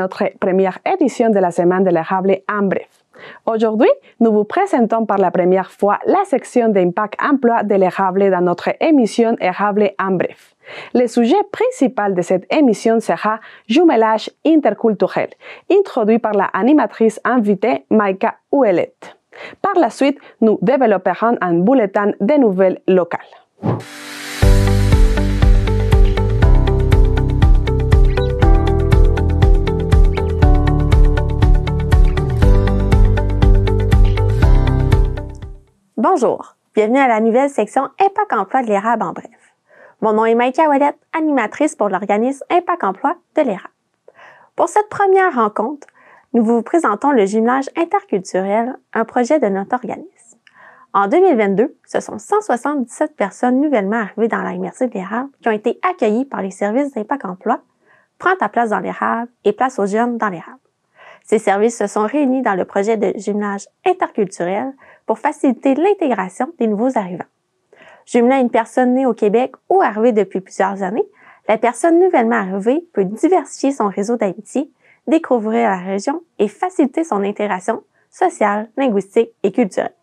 notre première édition de la Semaine de l'érable en bref. Aujourd'hui, nous vous présentons par la première fois la section d'impact emploi de l'érable dans notre émission Érable en bref. Le sujet principal de cette émission sera Jumelage interculturel, introduit par la animatrice invitée Maika Ouellet. Par la suite, nous développerons un bulletin de nouvelles locales. Bonjour, bienvenue à la nouvelle section Impact emploi de l'érable en bref. Mon nom est Maïka Ouellette, animatrice pour l'organisme Impact emploi de l'érable. Pour cette première rencontre, nous vous présentons le gymnage interculturel, un projet de notre organisme. En 2022, ce sont 177 personnes nouvellement arrivées dans la MRC e de l'érable qui ont été accueillies par les services d'Impact emploi Prends ta place dans l'érable et place aux jeunes dans l'érable. Ces services se sont réunis dans le projet de gymnage interculturel pour faciliter l'intégration des nouveaux arrivants. Jumelée une personne née au Québec ou arrivée depuis plusieurs années, la personne nouvellement arrivée peut diversifier son réseau d'amitié, découvrir la région et faciliter son intégration sociale, linguistique et culturelle.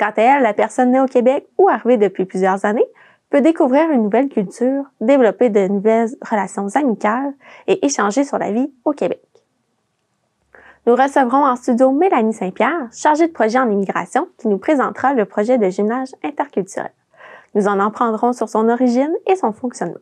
Quant à elle, la personne née au Québec ou arrivée depuis plusieurs années peut découvrir une nouvelle culture, développer de nouvelles relations amicales et échanger sur la vie au Québec. Nous recevrons en studio Mélanie Saint-Pierre, chargée de projet en immigration, qui nous présentera le projet de gymnage interculturel. Nous en apprendrons sur son origine et son fonctionnement.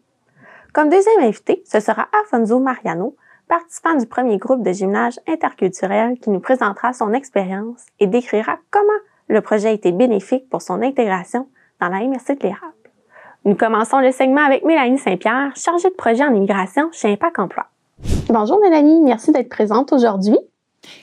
Comme deuxième invité, ce sera Afonso Mariano, participant du premier groupe de gymnage interculturel, qui nous présentera son expérience et décrira comment le projet a été bénéfique pour son intégration dans la MRC de l'érable. Nous commençons le segment avec Mélanie Saint-Pierre, chargée de projet en immigration chez Impact Emploi. Bonjour Mélanie, merci d'être présente aujourd'hui.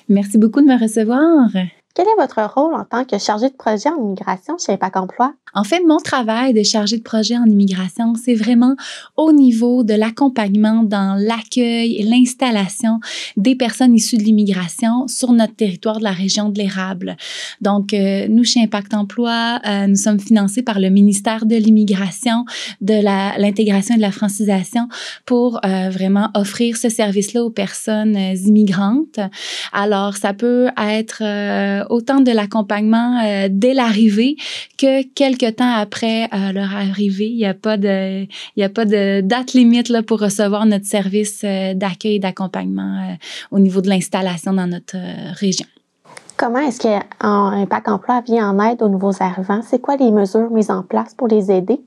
Merci beaucoup de me recevoir. Quel est votre rôle en tant que chargé de projet en immigration chez Impact Emploi? En fait, mon travail de chargé de projet en immigration, c'est vraiment au niveau de l'accompagnement dans l'accueil et l'installation des personnes issues de l'immigration sur notre territoire de la région de l'érable. Donc, euh, nous, chez Impact Emploi, euh, nous sommes financés par le ministère de l'immigration, de l'intégration et de la francisation pour euh, vraiment offrir ce service-là aux personnes immigrantes. Alors, ça peut être autant de l'accompagnement euh, dès l'arrivée que quelques temps après euh, leur arrivée. Il n'y a pas de, il a pas de date limite là, pour recevoir notre service euh, d'accueil et d'accompagnement au niveau de l'installation dans notre région. Comment est-ce que Impact Emploi vient en aide aux nouveaux arrivants? C'est quoi les mesures mises en place pour les aider?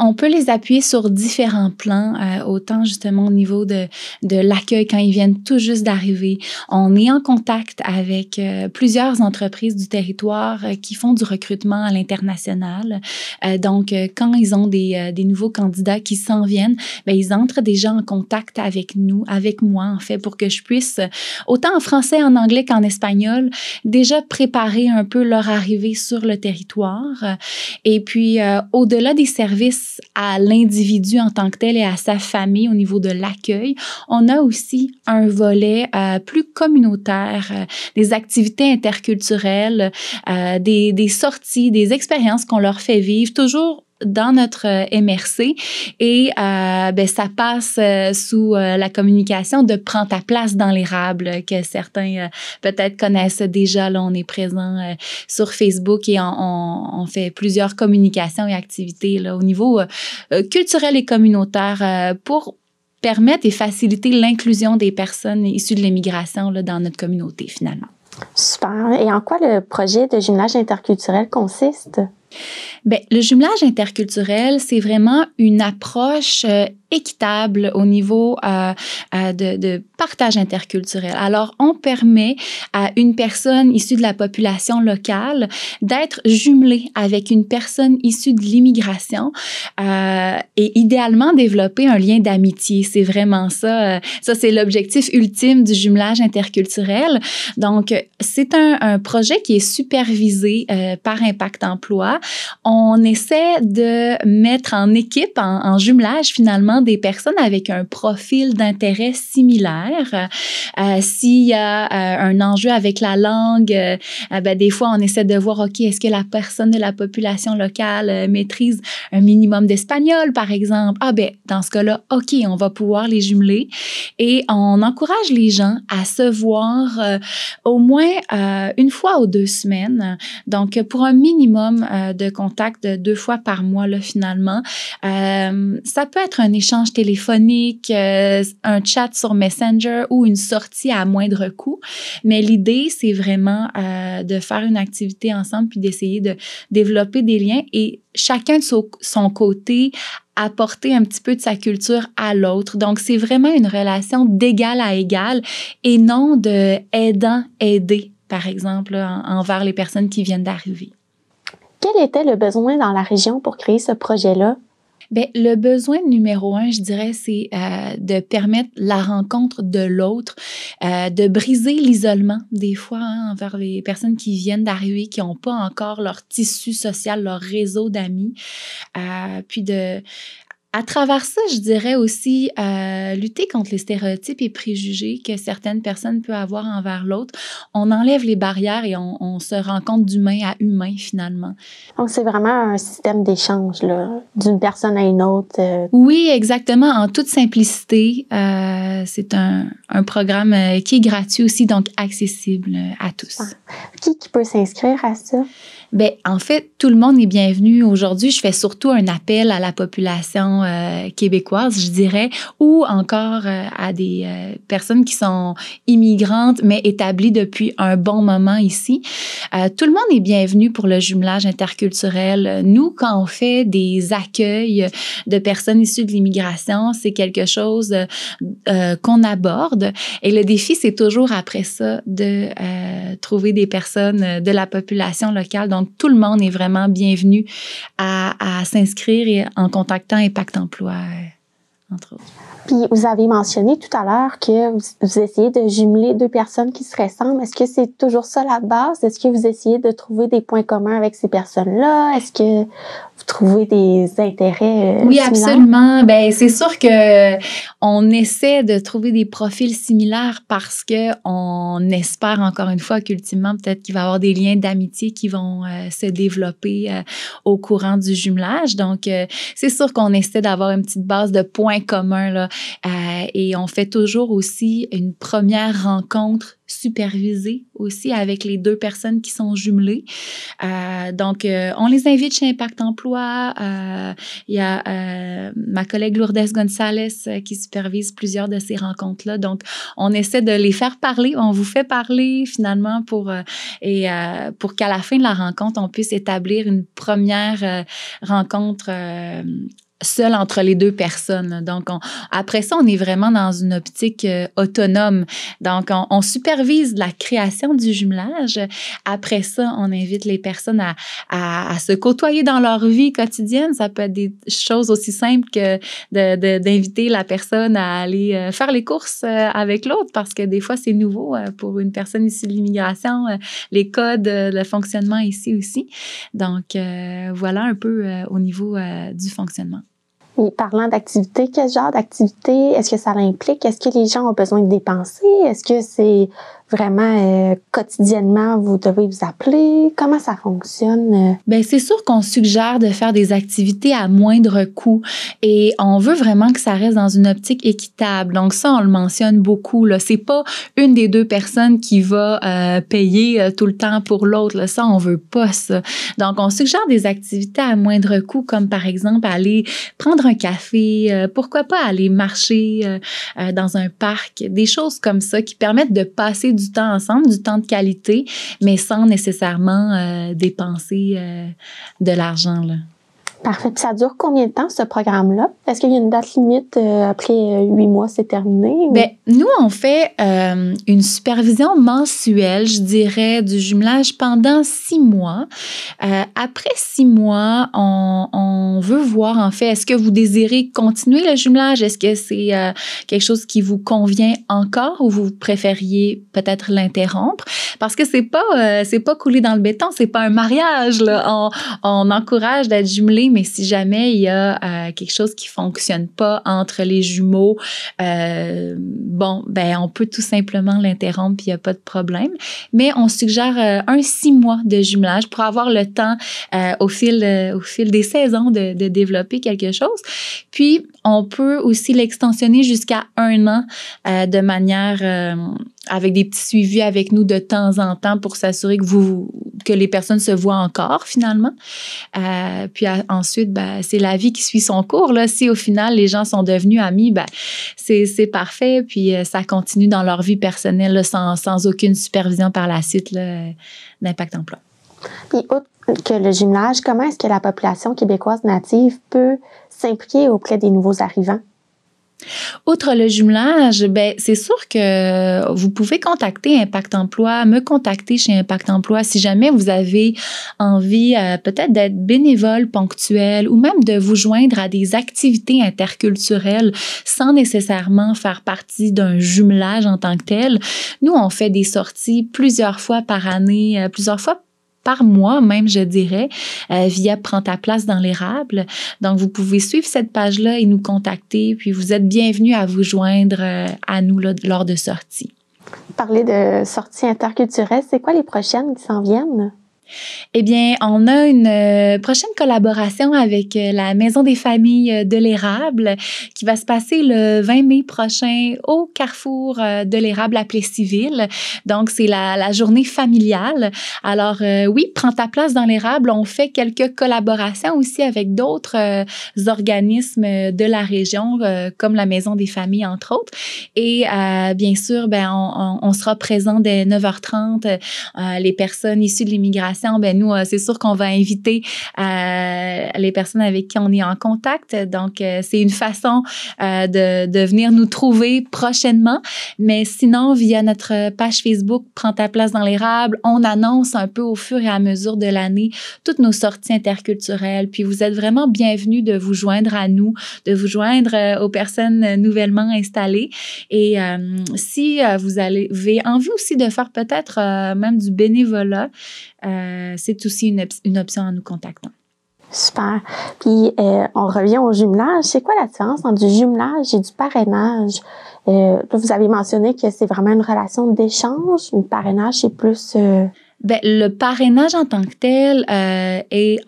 on peut les appuyer sur différents plans, euh, autant justement au niveau de, de l'accueil quand ils viennent tout juste d'arriver. On est en contact avec euh, plusieurs entreprises du territoire euh, qui font du recrutement à l'international. donc, quand ils ont des, des nouveaux candidats qui s'en viennent, ben, ils entrent déjà en contact avec nous, avec moi en fait, pour que je puisse, autant en français, en anglais qu'en espagnol, déjà préparer un peu leur arrivée sur le territoire. Et puis, au-delà des services, à l'individu en tant que tel et à sa famille au niveau de l'accueil. On a aussi un volet euh, plus communautaire, euh, des activités interculturelles, euh, des sorties, des expériences qu'on leur fait vivre, toujours dans notre euh, MRC et euh, ben, ça passe euh, sous la communication de prends ta place dans l'érable que certains peut-être connaissent déjà. Là, on est présent sur Facebook et on, fait plusieurs communications et activités là, au niveau culturel et communautaire pour permettre et faciliter l'inclusion des personnes issues de l'immigration dans notre communauté finalement. Super. Et en quoi le projet de jumelage interculturel consiste? Ben, le jumelage interculturel, c'est vraiment une approche euh, équitable au niveau euh, euh, de partage interculturel. Alors, on permet à une personne issue de la population locale d'être jumelée avec une personne issue de l'immigration euh, et idéalement développer un lien d'amitié. C'est vraiment ça. Euh, ça, c'est l'objectif ultime du jumelage interculturel. Donc, c'est un, projet qui est supervisé euh, par Impact Emploi. On essaie de mettre en équipe, en jumelage finalement, des personnes avec un profil d'intérêt similaire euh, euh, s'il y a euh, un enjeu avec la langue, ben, des fois, on essaie de voir, OK, est-ce que la personne de la population locale maîtrise un minimum d'espagnol, par exemple? Ah ben, dans ce cas-là, OK, on va pouvoir les jumeler. Et on encourage les gens à se voir au moins une fois ou deux semaines. Donc, pour un minimum de contact deux fois par mois, là, finalement, ça peut être un échange téléphonique, un chat sur Messenger, ou une sortie à moindre coût. Mais l'idée, c'est vraiment euh, de faire une activité ensemble puis d'essayer de développer des liens et chacun de son, côté apporter un petit peu de sa culture à l'autre. Donc, c'est vraiment une relation d'égal à égal et non de aidant-aider, par exemple, envers les personnes qui viennent d'arriver. Quel était le besoin dans la région pour créer ce projet-là? Ben, le besoin numéro un, je dirais, c'est euh, de permettre la rencontre de l'autre, euh, de briser l'isolement des fois hein, envers les personnes qui viennent d'arriver, qui n'ont pas encore leur tissu social, leur réseau d'amis, euh, puis de à travers ça, je dirais aussi euh, lutter contre les stéréotypes et préjugés que certaines personnes peuvent avoir envers l'autre. On enlève les barrières et on, se se compte d'humain à humain finalement. Donc c'est vraiment un système d'échange d'une personne à une autre. Euh. Oui, exactement, en toute simplicité. Euh, c'est un, programme qui est gratuit aussi, donc accessible à tous. Ah. Qui, qui peut s'inscrire à ça? Ben en fait, tout le monde est bienvenu. Aujourd'hui, je fais surtout un appel à la population euh, québécoise, je dirais, ou encore euh, à des euh, personnes qui sont immigrantes, mais établies depuis un bon moment ici. tout le monde est bienvenu pour le jumelage interculturel. Nous, quand on fait des accueils de personnes issues de l'immigration, c'est quelque chose qu'on aborde. Et le défi, c'est toujours après ça de trouver des personnes de la population locale tout le monde est vraiment bienvenu à, à s'inscrire en contactant Impact Emploi, euh, entre autres. Puis vous avez mentionné tout à l'heure que vous, essayez de jumeler deux personnes qui se ressemblent. Est-ce que c'est toujours ça la base? Est-ce que vous essayez de trouver des points communs avec ces personnes-là? Est-ce que vous trouvez des intérêts? Euh, oui, absolument. Ben c'est sûr que on essaie de trouver des profils similaires parce que on espère encore une fois qu'ultimement peut-être qu'il va y avoir des liens d'amitié qui vont euh, se développer euh, au courant du jumelage. Donc c'est sûr qu'on essaie d'avoir une petite base de points communs là euh, et on fait toujours aussi une première rencontre supervisée aussi avec les deux personnes qui sont jumelées. Euh, donc, euh, on les invite chez Impact Emploi. Il y a ma collègue Lourdes González qui supervise plusieurs de ces rencontres-là. Donc, on essaie de les faire parler. On vous fait parler finalement pour, et, pour qu'à la fin de la rencontre, on puisse établir une première rencontre seul entre les deux personnes. Donc, on, après ça, on est vraiment dans une optique euh, autonome. Donc, on, supervise la création du jumelage. Après ça, on invite les personnes à, se côtoyer dans leur vie quotidienne. Ça peut être des choses aussi simples que d'inviter la personne à aller euh, faire les courses euh, avec l'autre parce que des fois, c'est nouveau pour une personne issue de l'immigration, les codes, de fonctionnement ici aussi. Donc, voilà un peu au niveau du fonctionnement. Et parlant d'activité, quel genre d'activité est-ce que ça implique? Est-ce que les gens ont besoin de dépenser? Est-ce que c'est vraiment euh, quotidiennement, vous devez vous appeler? Comment ça fonctionne? Bien, c'est sûr qu'on suggère de faire des activités à moindre coût et on veut vraiment que ça reste dans une optique équitable. Donc ça, on le mentionne beaucoup. Là. C'est pas une des deux personnes qui va euh, payer euh, tout le temps pour l'autre. Ça, on veut pas ça. Donc, on suggère des activités à moindre coût, comme par exemple aller prendre un café, pourquoi pas aller marcher dans un parc, des choses comme ça qui permettent de passer du temps ensemble, du temps de qualité, mais sans nécessairement euh, dépenser euh, de l'argent. Parfait. ça dure combien de temps, ce programme-là? Est-ce qu'il y a une date limite euh, après euh, huit mois, c'est terminé? Ben, nous, on fait euh, une supervision mensuelle, je dirais, du jumelage pendant six mois. après six mois, on, veut voir, en fait, est-ce que vous désirez continuer le jumelage? Est-ce que c'est quelque chose qui vous convient encore ou vous préfériez peut-être l'interrompre? Parce que c'est pas, c'est pas coulé dans le béton, c'est pas un mariage, là. On, on encourage d'être jumelé mais si jamais il y a euh, quelque chose qui fonctionne pas entre les jumeaux, euh, bon, ben on peut tout simplement l'interrompre, il n'y a pas de problème. Mais on suggère euh, un six mois de jumelage pour avoir le temps au fil au fil des saisons de, de, développer quelque chose. Puis on peut aussi l'extensionner jusqu'à un an de manière avec des petits suivis avec nous de temps en temps pour s'assurer que vous que les personnes se voient encore finalement. Euh, puis ensuite, ben, c'est la vie qui suit son cours. Là. Si au final les gens sont devenus amis, ben, c'est parfait. Puis euh, ça continue dans leur vie personnelle sans, sans, aucune supervision par la suite d'impact emploi. Puis autre que le jumelage, comment est-ce que la population québécoise native peut s'impliquer auprès des nouveaux arrivants? Outre le jumelage, ben, c'est sûr que vous pouvez contacter Impact Emploi, me contacter chez Impact Emploi si jamais vous avez envie euh, peut-être d'être bénévole ponctuel ou même de vous joindre à des activités interculturelles sans nécessairement faire partie d'un jumelage en tant que tel. Nous, on fait des sorties plusieurs fois par année, euh, plusieurs fois par mois même, je dirais, euh, via Prends ta place dans l'érable. Donc, vous pouvez suivre cette page-là et nous contacter. Puis, vous êtes bienvenue à vous joindre euh, à nous lors de sorties. Parler de sorties interculturelles, c'est quoi les prochaines qui s'en viennent? Eh bien, on a une euh, prochaine collaboration avec euh, la Maison des familles euh, de l'érable qui va se passer le 20 mai prochain au carrefour de l'érable à Plessisville. Donc, c'est la, journée familiale. Alors, oui, prends ta place dans l'érable. On fait quelques collaborations aussi avec d'autres organismes de la région, comme la Maison des familles, entre autres. Et bien sûr, ben, on, on, sera présent dès 9h30. les personnes issues de l'immigration ben nous, euh, c'est sûr qu'on va inviter euh, les personnes avec qui on est en contact. Donc, euh, c'est une façon de, de venir nous trouver prochainement. Mais sinon, via notre page Facebook, Prends ta place dans l'érable, on annonce un peu au fur et à mesure de l'année toutes nos sorties interculturelles. Puis vous êtes vraiment bienvenus de vous joindre à nous, de vous joindre aux personnes nouvellement installées. Et si vous avez envie aussi de faire peut-être même du bénévolat, euh, c'est aussi une, option en nous contactant. Super. Puis, euh, on revient au jumelage. C'est quoi la différence entre du jumelage et du parrainage? Euh, vous avez mentionné que c'est vraiment une relation d'échange. Le parrainage, c'est plus... Euh, ben, le parrainage en tant que tel euh, est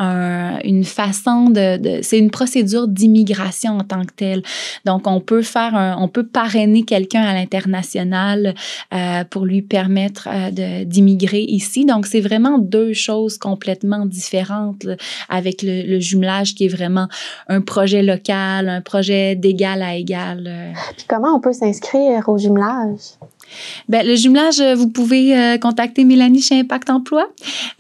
une façon de, c'est une procédure d'immigration en tant que tel. Donc on peut faire on peut parrainer quelqu'un à l'international euh, pour lui permettre euh, d'immigrer ici. Donc c'est vraiment deux choses complètement différentes avec le, jumelage qui est vraiment un projet local, un projet d'égal à égal. Puis comment on peut s'inscrire au jumelage ben, le jumelage, euh, vous pouvez euh, contacter Mélanie chez Impact Emploi,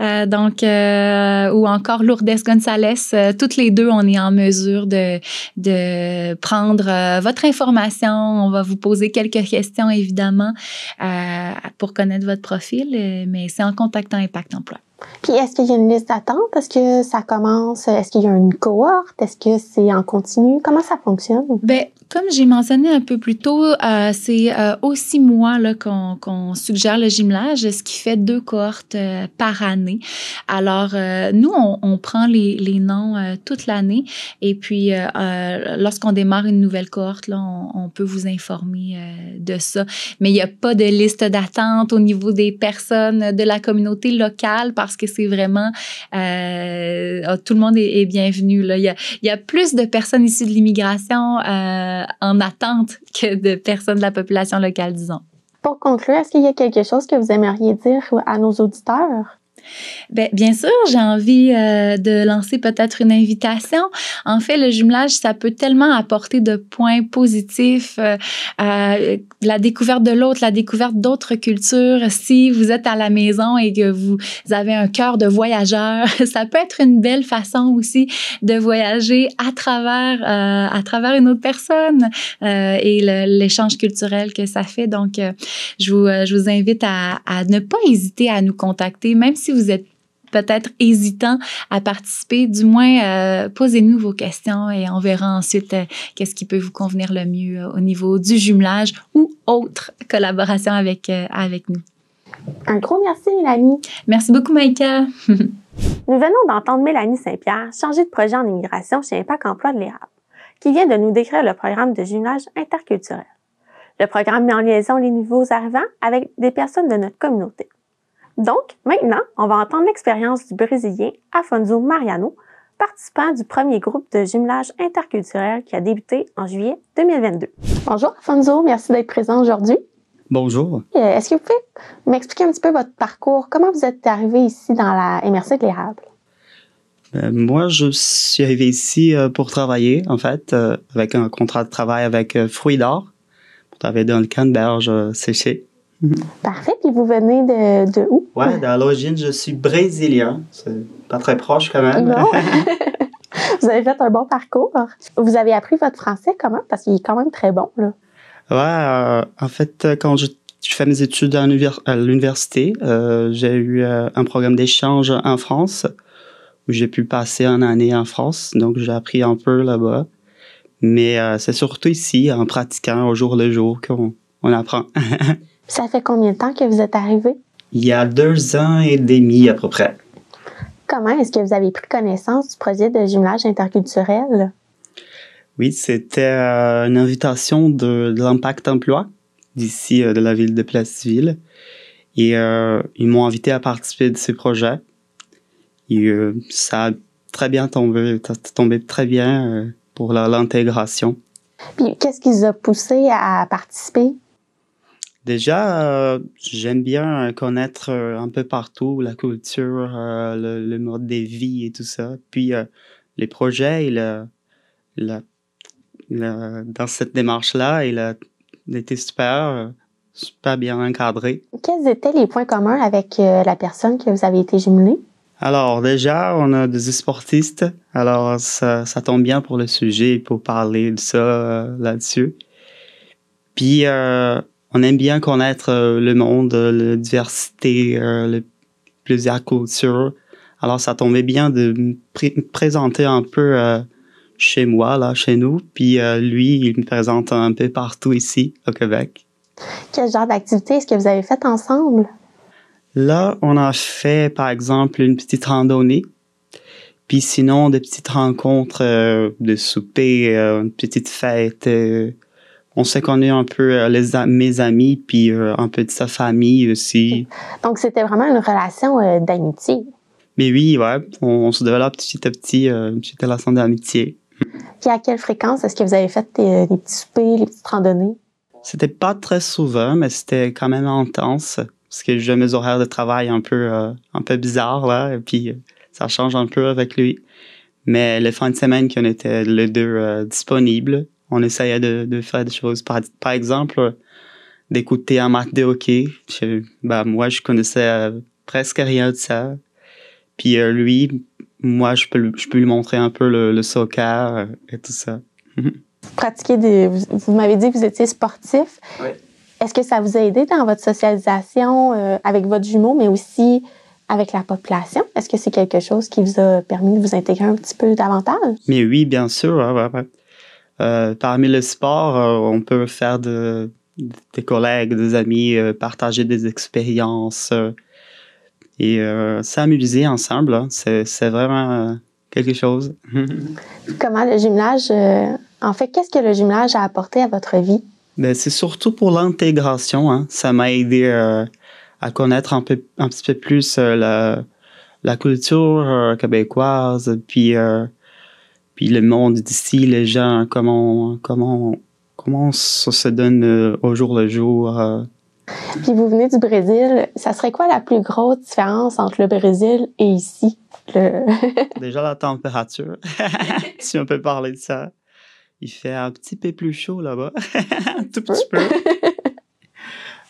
euh, donc ou encore Lourdes Gonzalez. toutes les deux, on est en mesure de, de prendre votre information. On va vous poser quelques questions évidemment pour connaître votre profil, mais c'est en contactant Impact Emploi. Puis est-ce qu'il y a une liste d'attente? Est-ce que ça commence? Est-ce qu'il y a une cohorte? Est-ce que c'est en continu? Comment ça fonctionne? Bien, comme j'ai mentionné un peu plus tôt, euh, c'est euh, aussi moi six mois qu'on suggère le gimlage, ce qui fait deux cohortes euh, par année. Alors, nous, on, prend les, noms toute l'année et puis lorsqu'on démarre une nouvelle cohorte, là, on, peut vous informer de ça. Mais il n'y a pas de liste d'attente au niveau des personnes de la communauté locale parce que c'est vraiment euh, oh, tout le monde est, bienvenu. Là. Il, y a, plus de personnes issues de l'immigration euh, en attente que de personnes de la population locale, disons. Pour conclure, est-ce qu'il y a quelque chose que vous aimeriez dire à nos auditeurs? Bien, bien sûr, j'ai envie euh, de lancer peut-être une invitation. En fait, le jumelage, ça peut tellement apporter de points positifs, à euh, euh, la découverte de l'autre, la découverte d'autres cultures. Si vous êtes à la maison et que vous avez un cœur de voyageur, ça peut être une belle façon aussi de voyager à travers, à travers une autre personne et l'échange culturel que ça fait. Donc, je vous, invite à ne pas hésiter à nous contacter, même si si vous êtes peut-être hésitant à participer, du moins, euh, posez-nous vos questions et on verra ensuite euh, qu'est-ce qui peut vous convenir le mieux euh, au niveau du jumelage ou autre collaboration avec, avec nous. Un gros merci, Mélanie. Merci beaucoup, Maïka. nous venons d'entendre Mélanie Saint-Pierre, chargée de projet en immigration chez Impact Emploi de l'érable, qui vient de nous décrire le programme de jumelage interculturel. Le programme met en liaison les nouveaux arrivants avec des personnes de notre communauté. Donc, maintenant, on va entendre l'expérience du Brésilien Afonso Mariano, participant du premier groupe de jumelage interculturel qui a débuté en juillet 2022. Bonjour Afonso, merci d'être présent aujourd'hui. Bonjour. Euh, est-ce que vous pouvez m'expliquer un petit peu votre parcours? Comment vous êtes arrivé ici dans la MRC de l'érable? Euh, moi, je suis arrivé ici euh, pour travailler, en fait, avec un contrat de travail avec Fruits d'Or, pour travailler dans le canneberge séché. Mhm. Parfait. Puis vous venez de, où? Oui, d'origine, je suis brésilien. C'est pas très proche quand même. vous avez fait un bon parcours. Vous avez appris votre français comment? Parce qu'il est quand même très bon, là. Euh, en fait, euh, quand je, fais mes études à l'université, euh, j'ai eu un programme d'échange en France où j'ai pu passer une année en France. Donc, j'ai appris un peu là-bas. Mais c'est surtout ici, en pratiquant au jour le jour, qu'on on apprend. Ça fait combien de temps que vous êtes arrivé? Il y a deux ans et demi à peu près. Comment est-ce que vous avez pris connaissance du projet de jumelage interculturel? Oui, c'était euh, une invitation de, l'Impact Emploi d'ici euh, de la ville de Placeville. Et euh, ils m'ont invité à participer de ce projet. Et ça a très bien tombé, tombé très bien pour l'intégration. Puis qu'est-ce qui vous a poussé à participer? Déjà, euh, j'aime bien euh, connaître euh, un peu partout la culture, le, mode de vie et tout ça. Puis les projets, dans cette démarche-là, il a été super, bien encadré. Quels étaient les points communs avec la personne que vous avez été jumelée? Alors déjà, on a des sportistes, alors ça, ça tombe bien pour le sujet, pour parler de ça là-dessus. Puis on aime bien connaître euh, le monde, euh, la diversité, euh, les plusieurs cultures. Alors, ça tombait bien de me présenter un peu chez moi, là, chez nous. Puis lui, il me présente un peu partout ici, au Québec. Quel genre d'activité est-ce que vous avez fait ensemble? Là, on a fait, par exemple, une petite randonnée. Puis sinon, des petites rencontres, de souper, une petite fête, on s'est connaît un peu, euh, les, mes amis, puis euh, un peu de sa famille aussi. Donc, c'était vraiment une relation euh, d'amitié. Mais oui, ouais, on, se développe petit à petit, une petite relation d'amitié. Puis à quelle fréquence est-ce que vous avez fait des, petits soupers, les petites randonnées? C'était pas très souvent, mais c'était quand même intense parce que j'ai mes horaires de travail un peu, un peu bizarres, là, et puis ça change un peu avec lui. Mais les fins de semaine qu'on était les deux disponibles, on essayait de, faire des choses. Par, exemple, d'écouter un match de hockey. bah, moi, je connaissais euh, presque rien de ça. Puis euh, lui, moi, je peux, lui montrer un peu le, soccer euh, et tout ça. Mhm. vous des. Vous, m'avez dit que vous étiez sportif. Est-ce que ça vous a aidé dans votre socialisation avec votre jumeau, mais aussi avec la population? Est-ce que c'est quelque chose qui vous a permis de vous intégrer un petit peu davantage? Mais oui, bien sûr. Euh, parmi le sport, euh, on peut faire des collègues, des amis, euh, partager des expériences et s'amuser ensemble. Hein. C'est vraiment quelque chose. Comment le jumelage, en fait, qu'est-ce que le jumelage a apporté à votre vie? Ben, c'est surtout pour l'intégration. Hein. Ça m'a aidé à connaître un, peu, petit peu plus la, la culture québécoise, puis puis le monde d'ici, les gens, comment, comment, comment ça se donne euh, au jour le jour? Euh? Puis vous venez du Brésil. Ça serait quoi la plus grosse différence entre le Brésil et ici? Le... Déjà la température, si on peut parler de ça. Il fait un petit peu plus chaud là-bas, un tout petit peu.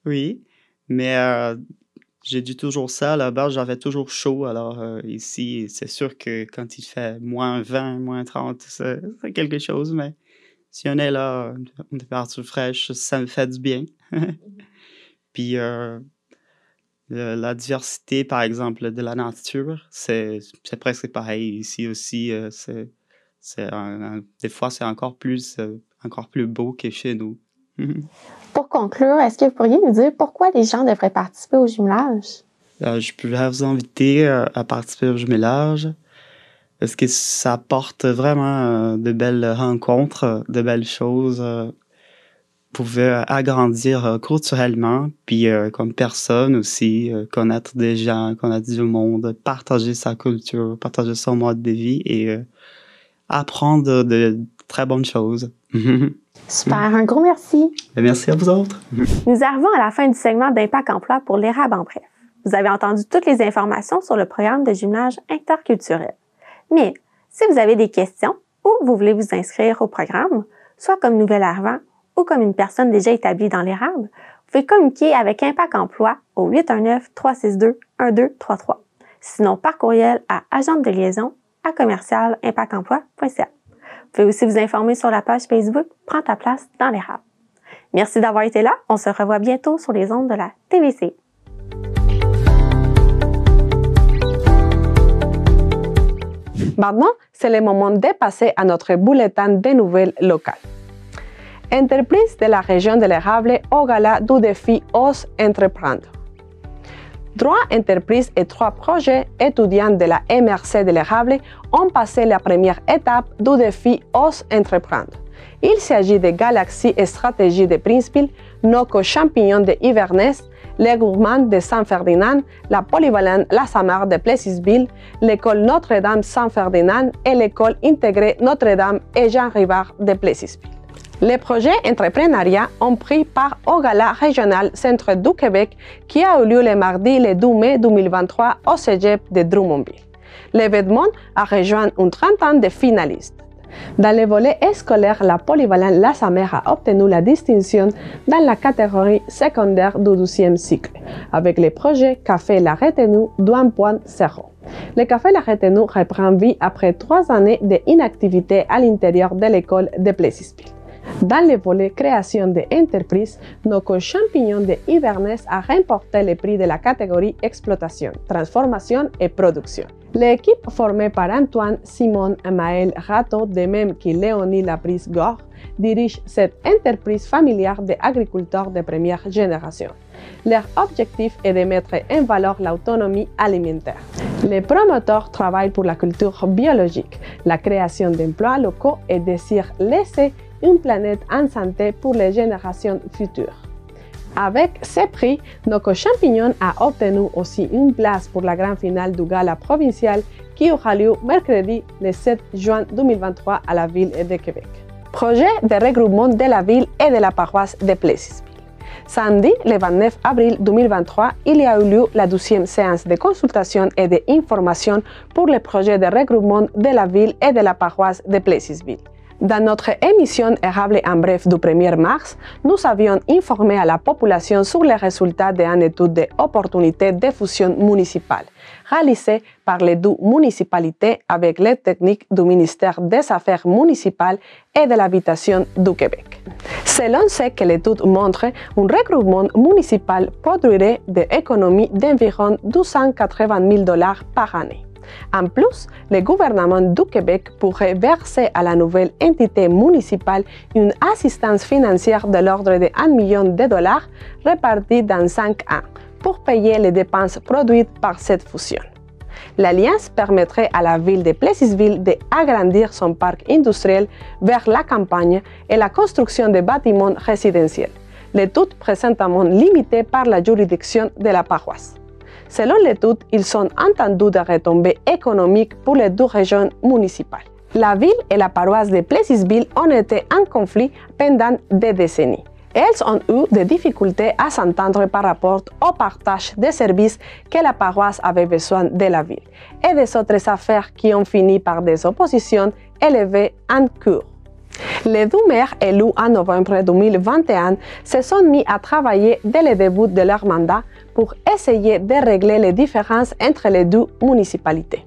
Oui, mais euh, j'ai dit toujours ça. Là-bas, j'avais toujours chaud. Alors euh, ici, c'est sûr que quand il fait moins 20, moins 30, c'est quelque chose. Mais si on est là, une partout fraîche, ça me fait du bien. Mmh. Puis euh, la diversité, par exemple, de la nature, c'est presque pareil. Ici aussi, euh, c'est des fois, c'est encore plus, encore plus beau que chez nous. Mhm. Pour conclure, est-ce que vous pourriez nous dire pourquoi les gens devraient participer au jumelage? Euh, je pourrais vous inviter euh, à participer au jumelage parce que ça apporte vraiment euh, de belles rencontres, de belles choses. Vous pouvez agrandir culturellement, puis comme personne aussi, connaître des gens, connaître du monde, partager sa culture, partager son mode de vie et apprendre de très bonne chose. Super, un gros merci. Ben, merci à vous autres. Nous arrivons à la fin du segment d'Impact Emploi pour l'érable en bref. Vous avez entendu toutes les informations sur le programme de gymnage interculturel. Mais si vous avez des questions ou vous voulez vous inscrire au programme, soit comme nouvel arrivant ou comme une personne déjà établie dans l'érable, vous pouvez communiquer avec Impact Emploi au 819-362-1233. Sinon, par courriel à agente de liaison à commercialimpactemploi.ca pouvez aussi vous informer sur la page Facebook Prends ta place dans l'érable. Merci d'avoir été là. On se revoit bientôt sur les ondes de la TVC. Maintenant, c'est le moment de passer à notre bulletin des nouvelles locales. Entreprise de la région de l'érable au gala du défi os Entreprendre. Trois entreprises et trois projets étudiants de la MRC de l'érable ont passé la première étape du défi Os Entreprendre. Il s'agit de Galaxy Stratégie de Princeville, Noco champignon de Iverness, les Gourmands de Saint-Ferdinand, la Polyvalente La Samar de Plessisville, l'école Notre-Dame Saint-Ferdinand et l'école intégrée Notre-Dame et Jean Rivard de Plessisville. Les projets entrepreneuriat ont pris part au gala régional Centre du Québec qui a eu lieu le mardi le 2 mai 2023 au cégep de Drummondville. L'événement a rejoint une trentaine de finalistes. Dans le volet scolaire, la polyvalente La Samer a obtenu la distinction dans la catégorie secondaire du 12e cycle, avec le projet Café La Retenue 2.0. Le Café La Retenue reprend vie après trois années d'inactivité à l'intérieur de l'école de Plessisville. Dans le volet création d'entreprises, nos champignon de Hiverness a remporté le prix de la catégorie exploitation, transformation et production. L'équipe formée par Antoine, Simon et Maël Rato, de même que Léonie Laprise-Gore, dirige cette entreprise familiale d'agriculteurs de première génération. Leur objectif est de mettre en valeur l'autonomie alimentaire. Les promoteurs travaillent pour la culture biologique, la création d'emplois locaux et désirent laisser une planète en santé pour les générations futures. Avec ces prix, notre Champignon a obtenu aussi une place pour la grande finale du gala provincial qui aura lieu mercredi le 7 juin 2023 à la ville de Québec. Projet de regroupement de la ville et de la paroisse de Plessisville. Samedi, le 29 avril 2023, il y a eu lieu la douzième séance de consultation et d'information pour le projet de regroupement de la ville et de la paroisse de Plessisville. Dans notre émission Érable en bref du 1er mars, nous avions informé à la population sur les résultats d'une étude d'opportunité de fusion municipale réalisée par les deux municipalités avec les techniques du ministère des Affaires municipales et de l'Habitation du Québec. Selon ce que l'étude montre, un regroupement municipal produirait des économies d'environ 280 000 dollars par année. En plus, le gouvernement du Québec pourrait verser à la nouvelle entité municipale une assistance financière de l'ordre de 1 million de dollars répartie dans 5 ans pour payer les dépenses produites par cette fusion. L'alliance permettrait à la ville de Plessisville d'agrandir son parc industriel vers la campagne et la construction de bâtiments résidentiels, le tout présentement limité par la juridiction de la paroisse. Selon les l'étude, ils sont entendus de retombées économiques pour les deux régions municipales. La ville et la paroisse de Plessisville ont été en conflit pendant des décennies. Elles ont eu des difficultés à s'entendre par rapport au partage des services que la paroisse avait besoin de la ville et des autres affaires qui ont fini par des oppositions élevées en cours. Les deux maires élus en novembre 2021 se sont mis à travailler dès le début de leur mandat pour essayer de régler les différences entre les deux municipalités.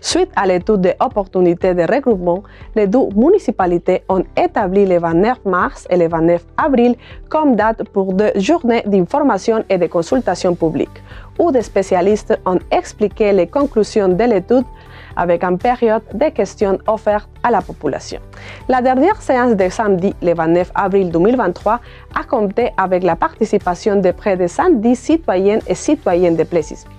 Suite à l'étude des opportunités de regroupement, les deux municipalités ont établi le 29 mars et le 29 avril comme date pour deux journées d'information et de consultation publique, où des spécialistes ont expliqué les conclusions de l'étude avec une période de questions offertes à la population. La dernière séance de samedi, le 29 avril 2023, a compté avec la participation de près de 110 citoyennes et citoyennes de Plessisville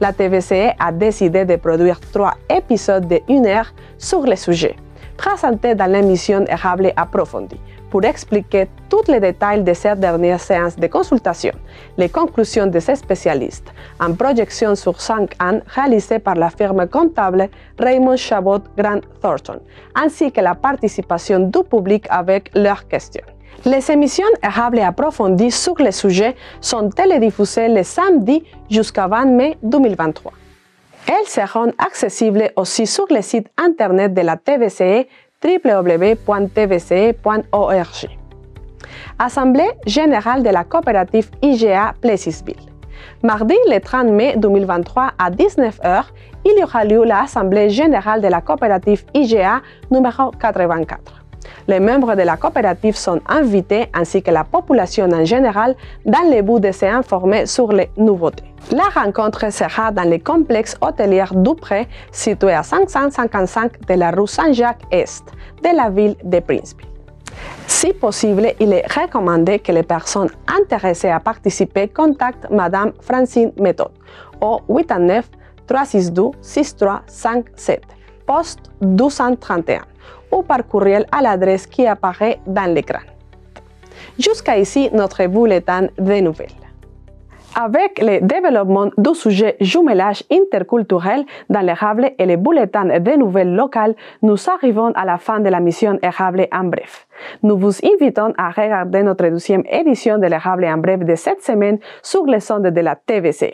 la TVCE a décidé de produire trois épisodes de une heure sur le sujet, présentés dans l'émission Érable approfondie, pour expliquer tous les détails de cette dernière séance de consultation, les conclusions de ces spécialistes, en projection sur 5 ans réalisées par la firme comptable Raymond Chabot Grant Thornton, ainsi que la participation du public avec leurs questions. Les émissions et approfondies sur le sujet sont télédiffusées le samedi jusqu'à 20 mai 2023. Elles seront accessibles aussi sur le site internet de la TVCE www.tvce.org. Assemblée générale de la coopérative IGA Plessisville. Mardi le 30 mai 2023 à 19h, il y aura lieu l'Assemblée générale de la coopérative IGA numéro 84. Les membres de la coopérative sont invités, ainsi que la population en général, dans le but de s'informer sur les nouveautés. La rencontre sera dans le complexe hôtelier Dupré, situé à 555 de la rue Saint-Jacques-Est de la ville de Princeville. Si possible, il est recommandé que les personnes intéressées à participer contactent Madame Francine Méthode au 89 362 6357, poste 231 ou par courriel à l'adresse qui apparaît dans l'écran. Jusqu'à ici, notre bulletin de nouvelles. Avec le développement du sujet jumelage interculturel dans l'érable et le bulletin de nouvelles locales, nous arrivons à la fin de la mission Érable en bref. Nous vous invitons à regarder notre deuxième édition de l'érable en bref de cette semaine sur les ondes de la TVC.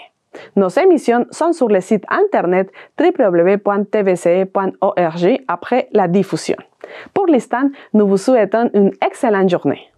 Nos émissions sont sur le site internet www.tvce.org après la diffusion. Pour l'instant, nous vous souhaitons une excellente journée.